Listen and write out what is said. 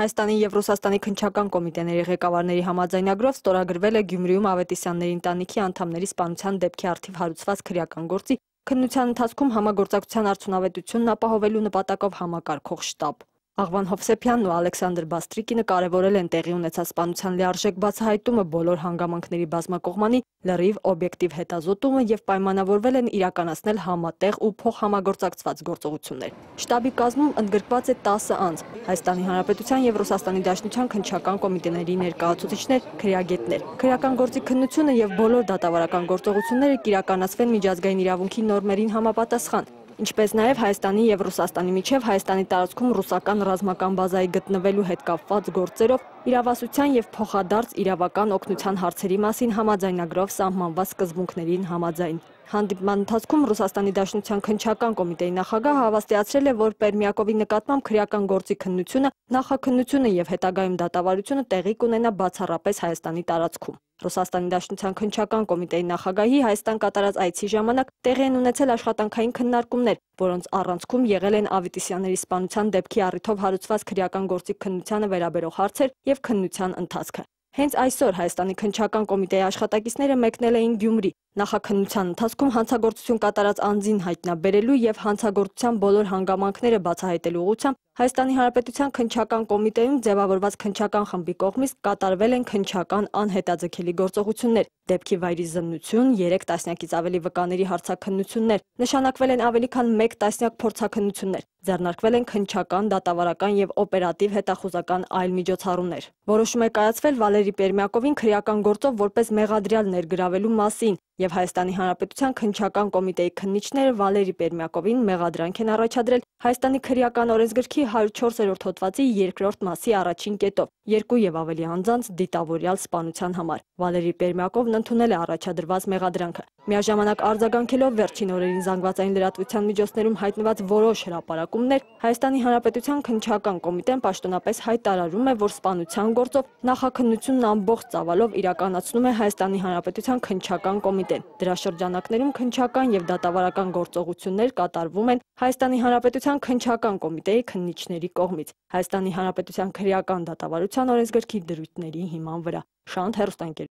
Հայաստանի և Ռուսաստանի քնչական կոմիտեների ղեկավարների համաձայնագրով ստորագրվել է Գյումրիում Ավետիսյանների ընտանիքի անդամների սպանության դեպքի արդիվ հարուցված քրեական գործի քննության ընթացքում համագործակցության արդյունավետությունն ապահովելու նպատակով համակարգող շտաբ։ Աղվան Հովսեփյանն ու Ալեքսանդր Բաստրիկինը կարևորել են տեղի ունեցած սպանության լիարժեք բացահայտումը բոլոր հանգամանքների բազմակողմանի լրիվ օբյեկտիվ հետազոտումը եւ պայմանավորվել են իրականացնել համատեղ ու փոխհամագործակցված գործողություններ։ Շտաբի կազմում ընդգրկված է 10 անձ՝ Հայաստանի Հանրապետության եւ Ռուսաստանի Դաշնության քննչական կոմիտեների ներկայացուցիչներ, քրեագետներ։ Քրեական գործի քննությունը եւ բոլոր դատավարական գործողությունները կիրականացվեն միջազգային իրավունքի նորմերին համապատասխան ինչպես նաև Հայաստանի եւ Ռուսաստանի միջև Հայաստանի տարածքում ռուսական ռազմական բազայի գտնվելու հետ կապված գործերով իրավասության եւ փոխադարձ իրավական օգնության հարցերի մասին համաձայնագրով սահմանված սկզբունքներին համաձայն։ Հանդիպման ընթացքում Ռուսաստանի Դաշնության քնչական կոմիտեի նախագահը հավաստիացրել է, որ Պերմիակովի նկատմամբ քրեական գործի քննությունը, նախաքննությունը եւ հետագայում դատավարությունը տեղի կունենա բացառապես Հայաստանի տարածքում։ Ռուսաստանի Դաշնության քնչական կոմիտեի նախագահի Հայաստան կատարած այցի ժամանակ տեղի են ունեցել աշխատանքային քննարկումներ, որոնց առանցքում եղել են Ավիտիսյանների սպանության դեպքի առիթով հարուցված քրեական գործի քննությանը վերաբերող հարցեր եւ քննության ընթացքը։ Հենց այսօր Հայաստանի քնչական կոմիտեի աշխատակիցները մեկնել էին Գյումրի, նախաքննության ընթացքում հանցագործություն կատարած անձին հայտնաբերելու եւ հանցագործության բոլոր հանգամանքները բացահայտելու ուղղությամբ Հայաստանի Հանրապետության քնչական կոմիտեում ձևավորված քնչական խմբի կողմից կատարվել են քնչական անհետաձգելի գործողություններ, դեպքի վայրի զննություն, 3 տասնյակից ավելի վկաների հարցաքննություններ, նշանակվել են ավելի քան 1 տասնյակ փորձաքննություններ, ձեռնարկվել են քնչական, դատավարական եւ օպերատիվ հետախուզական այլ միջոցառումներ։ Որոշում է կայացվել Վալերի Պերմյակովին քրեական գործով որպես մեղադրյալ ներգրավելու մասին, եւ Հայաստանի Հանրապետության քնչական կոմիտեի քննիչները Վալերի Պերմյակովին մեղադրանք են առաջադրել Հայաստանի քրեական օրենսգրքի 104-րդ հոդվածի երկրորդ մասի առաջին կետով երկու եւ ավելի անձանց դիտավորյալ սպանության համար Վալերի Պերմյակովն ընդունել է առաջադրված մեղադրանքը։ Միաժամանակ արձագանքելով վերջին օրերին զանգվածային լրատվության միջոցներում հայտնված որոշ հրապարակումներ, Հայաստանի Հանրապետության քնչական կոմիտեն պաշտոնապես հայտարարում է, որ սպանության գործով նախաքննությունն ամբողջ ծավալով իրականացնում է Հայաստանի Հանրապետության քնչական կոմիտեն։ Դրա շրջանակներում քնչական եւ դատավարական գործողություններ կատարվում են Հայաստանի Հանրապետության քնչական կոմիտեի քննիչների կողմից Հայաստանի Հանրապետության քրեական դատավարության օրենսգրքի դրույթների հիման վրա։ Շանթ հերոստանգեր